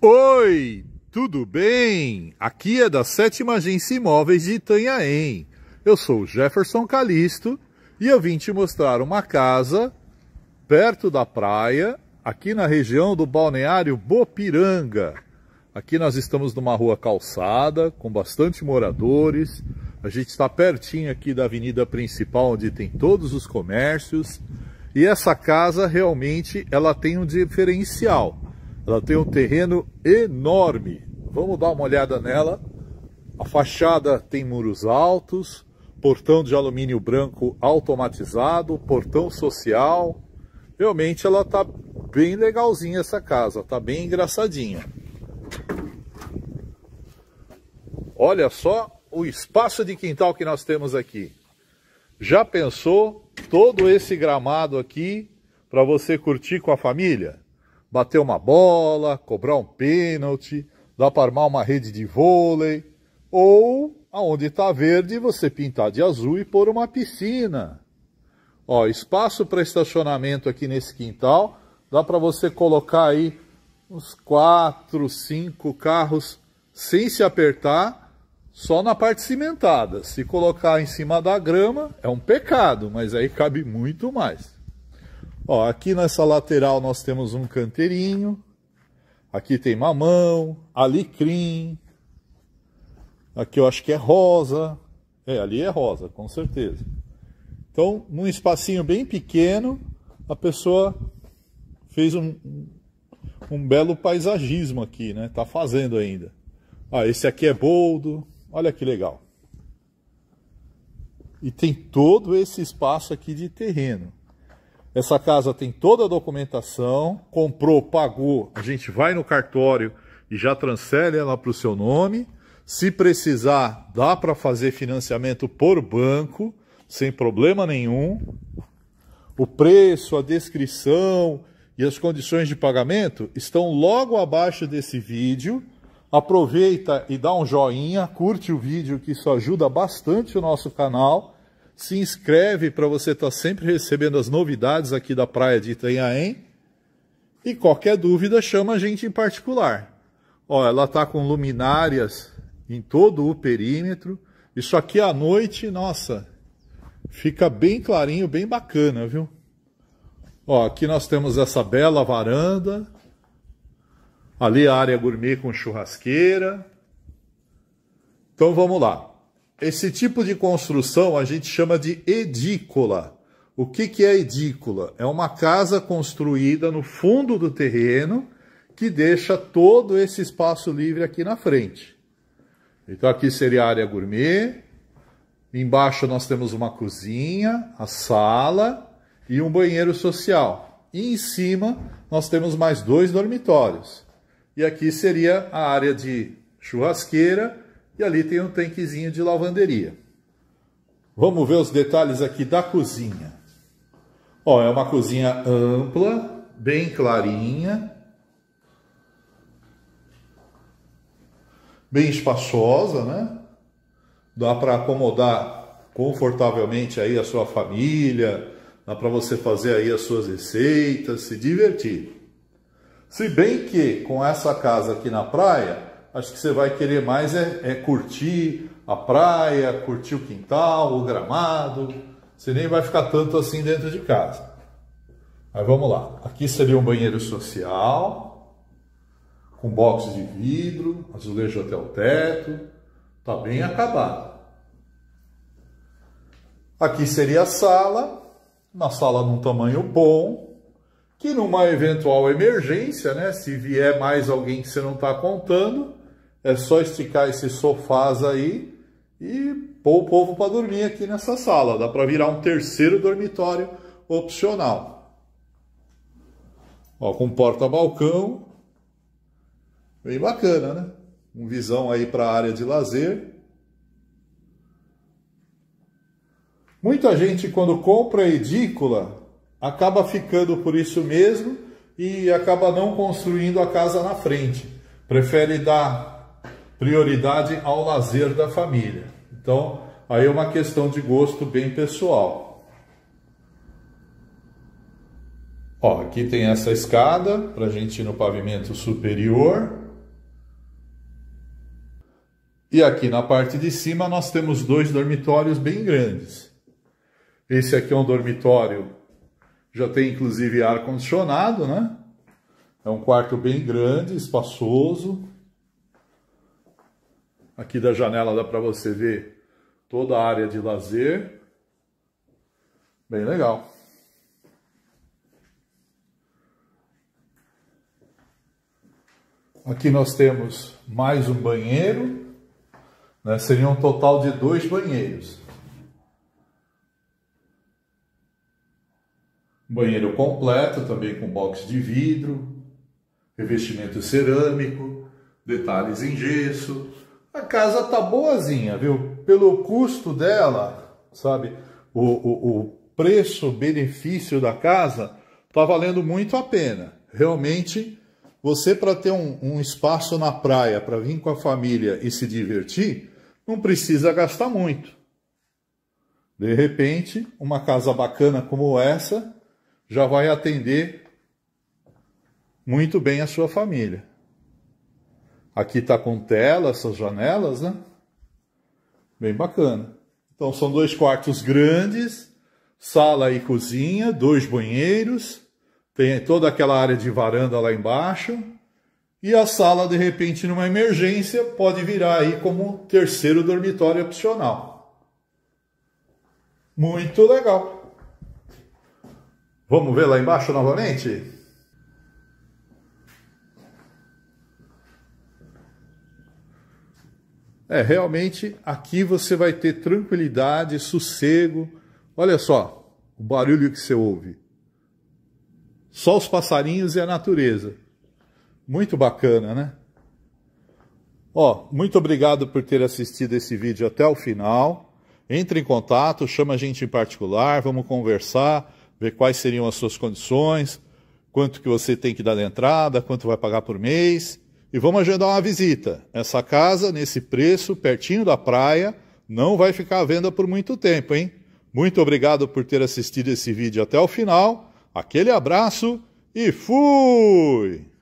Oi, tudo bem? Aqui é da Sétima Agência Imóveis de Itanhaém. Eu sou Jefferson Calisto e eu vim te mostrar uma casa perto da praia, aqui na região do balneário Bopiranga. Aqui nós estamos numa rua calçada, com bastante moradores. A gente está pertinho aqui da avenida principal, onde tem todos os comércios. E essa casa realmente ela tem um diferencial ela tem um terreno enorme. Vamos dar uma olhada nela. A fachada tem muros altos, portão de alumínio branco automatizado, portão social. Realmente ela tá bem legalzinha essa casa, tá bem engraçadinha. Olha só o espaço de quintal que nós temos aqui. Já pensou todo esse gramado aqui para você curtir com a família? bater uma bola, cobrar um pênalti, dá para armar uma rede de vôlei, ou aonde está verde você pintar de azul e pôr uma piscina. Ó, espaço para estacionamento aqui nesse quintal, dá para você colocar aí uns quatro, cinco carros sem se apertar, só na parte cimentada. Se colocar em cima da grama é um pecado, mas aí cabe muito mais. Ó, aqui nessa lateral nós temos um canteirinho. Aqui tem mamão, alecrim. Aqui eu acho que é rosa. É, ali é rosa, com certeza. Então, num espacinho bem pequeno, a pessoa fez um, um belo paisagismo aqui, né? Tá fazendo ainda. Ah, esse aqui é boldo. Olha que legal. E tem todo esse espaço aqui de terreno. Essa casa tem toda a documentação, comprou, pagou, a gente vai no cartório e já transfere ela para o seu nome. Se precisar, dá para fazer financiamento por banco, sem problema nenhum. O preço, a descrição e as condições de pagamento estão logo abaixo desse vídeo. Aproveita e dá um joinha, curte o vídeo que isso ajuda bastante o nosso canal se inscreve para você estar tá sempre recebendo as novidades aqui da praia de Itanhaém. E qualquer dúvida, chama a gente em particular. Ó, ela está com luminárias em todo o perímetro. Isso aqui à noite, nossa, fica bem clarinho, bem bacana, viu? Ó, aqui nós temos essa bela varanda. Ali a área gourmet com churrasqueira. Então vamos lá. Esse tipo de construção a gente chama de edícula. O que, que é edícula? É uma casa construída no fundo do terreno que deixa todo esse espaço livre aqui na frente. Então aqui seria a área gourmet. Embaixo nós temos uma cozinha, a sala e um banheiro social. E em cima nós temos mais dois dormitórios. E aqui seria a área de churrasqueira e ali tem um tanquezinho de lavanderia. Vamos ver os detalhes aqui da cozinha. Ó, é uma cozinha ampla, bem clarinha, bem espaçosa, né? Dá para acomodar confortavelmente aí a sua família, dá para você fazer aí as suas receitas, se divertir. Se bem que com essa casa aqui na praia, acho que você vai querer mais é, é curtir a praia, curtir o quintal, o gramado. Você nem vai ficar tanto assim dentro de casa. Mas vamos lá. Aqui seria um banheiro social, com box de vidro, azulejo até o teto. Está bem acabado. Aqui seria a sala, na sala num tamanho bom, que numa eventual emergência, né, se vier mais alguém que você não está contando, é só esticar esses sofás aí e pôr o povo para dormir aqui nessa sala. Dá para virar um terceiro dormitório opcional. Ó, com porta-balcão. Bem bacana, né? Um visão aí para a área de lazer. Muita gente, quando compra edícula, acaba ficando por isso mesmo e acaba não construindo a casa na frente. Prefere dar prioridade ao lazer da família. Então, aí é uma questão de gosto bem pessoal. Ó, aqui tem essa escada para a gente ir no pavimento superior. E aqui na parte de cima nós temos dois dormitórios bem grandes. Esse aqui é um dormitório, já tem inclusive ar-condicionado, né? É um quarto bem grande, espaçoso. Aqui da janela dá para você ver toda a área de lazer. Bem legal. Aqui nós temos mais um banheiro. Né? Seria um total de dois banheiros. Banheiro completo, também com box de vidro, revestimento cerâmico, detalhes em gesso, a casa tá boazinha, viu? Pelo custo dela, sabe? O, o, o preço-benefício da casa tá valendo muito a pena. Realmente, você para ter um, um espaço na praia para vir com a família e se divertir, não precisa gastar muito. De repente, uma casa bacana como essa já vai atender muito bem a sua família. Aqui está com tela, essas janelas, né? Bem bacana. Então são dois quartos grandes, sala e cozinha, dois banheiros, tem toda aquela área de varanda lá embaixo. E a sala, de repente, numa emergência, pode virar aí como terceiro dormitório opcional. Muito legal. Vamos ver lá embaixo novamente? É, realmente aqui você vai ter tranquilidade, sossego. Olha só o barulho que você ouve. Só os passarinhos e a natureza. Muito bacana, né? Ó, muito obrigado por ter assistido esse vídeo até o final. Entre em contato, chama a gente em particular, vamos conversar, ver quais seriam as suas condições, quanto que você tem que dar de entrada, quanto vai pagar por mês e vamos agendar uma visita. Essa casa, nesse preço, pertinho da praia, não vai ficar à venda por muito tempo, hein? Muito obrigado por ter assistido esse vídeo até o final. Aquele abraço e fui!